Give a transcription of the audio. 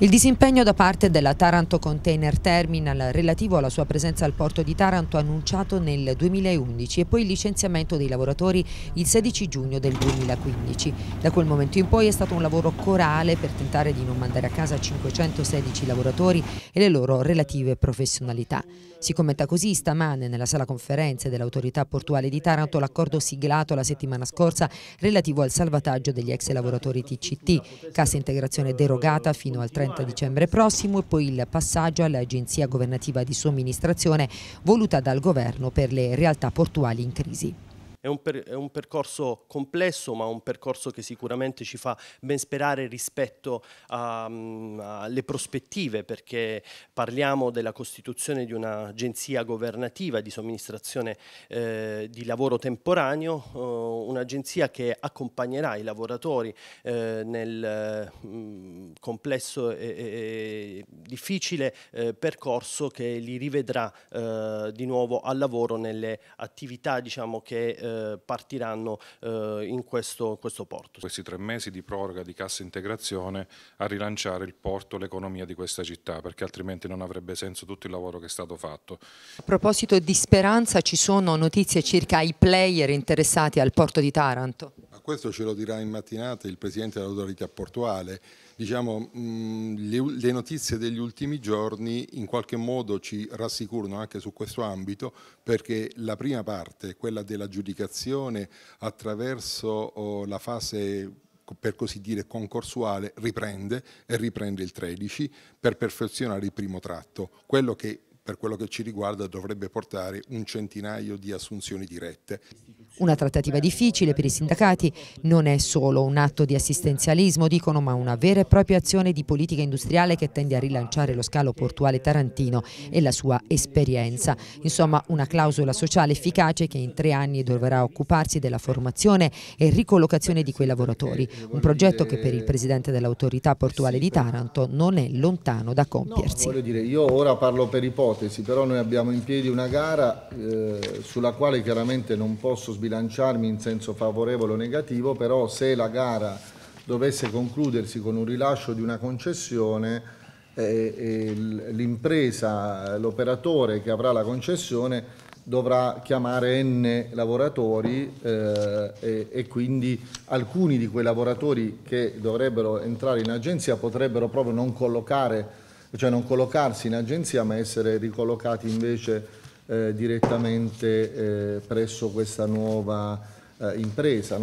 Il disimpegno da parte della Taranto Container Terminal relativo alla sua presenza al porto di Taranto annunciato nel 2011 e poi il licenziamento dei lavoratori il 16 giugno del 2015. Da quel momento in poi è stato un lavoro corale per tentare di non mandare a casa 516 lavoratori e le loro relative professionalità. Si commenta così stamane nella sala conferenze dell'autorità portuale di Taranto l'accordo siglato la settimana scorsa relativo al salvataggio degli ex lavoratori TCT, cassa integrazione derogata fino al 30 30 dicembre prossimo e poi il passaggio all'Agenzia Governativa di Somministrazione voluta dal Governo per le realtà portuali in crisi. È un, per, è un, percorso complesso, ma un percorso che sicuramente ci fa ben sperare rispetto mm, alle prospettive, perché parliamo della costituzione di un'agenzia governativa di somministrazione eh, di lavoro temporaneo, eh, un'agenzia che accompagnerà i lavoratori eh, nel mh, mm, complesso e, e difficile eh, percorso che li rivedrà eh, di nuovo al lavoro nelle attività diciamo, che eh, eh, partiranno eh, in, questo, questo porto. Questi tre mesi di proroga di cassa integrazione a rilanciare il porto, l'economia di questa città, perché altrimenti non avrebbe senso tutto il lavoro che è stato fatto. A proposito di speranza, ci sono notizie circa i player interessati al porto di Taranto? Ma questo ce lo dirà in mattinata il Presidente dell'autorità portuale. Diciamo, mh, mm, le, le, notizie degli ultimi giorni in qualche modo ci rassicurano anche su questo ambito perché la prima parte, quella dell'aggiudicazione attraverso oh, la fase per così dire concorsuale riprende e riprende il 13 per perfezionare il primo tratto, quello che per quello che ci riguarda dovrebbe portare un centinaio di assunzioni dirette. Una trattativa difficile per i sindacati non è solo un atto di assistenzialismo, dicono, ma una vera e propria azione di politica industriale che tende a rilanciare lo scalo portuale tarantino e la sua esperienza. Insomma, una clausola sociale efficace che in tre anni dovrà occuparsi della formazione e ricollocazione di quei lavoratori. Un progetto che per il Presidente dell'Autorità Portuale di Taranto non è lontano da compiersi. No, dire, io ora parlo per ipotesi, però noi abbiamo in piedi una gara eh, sulla quale chiaramente non posso sbagliare sbilanciarmi in senso favorevole o negativo, però se la gara dovesse concludersi con un rilascio di una concessione, eh, eh, l'impresa, l'operatore che avrà la concessione dovrà chiamare N lavoratori eh, e, e, quindi alcuni di quei lavoratori che dovrebbero entrare in agenzia potrebbero proprio non collocare, cioè non collocarsi in agenzia ma essere ricollocati invece eh, direttamente eh, presso questa nuova eh, impresa.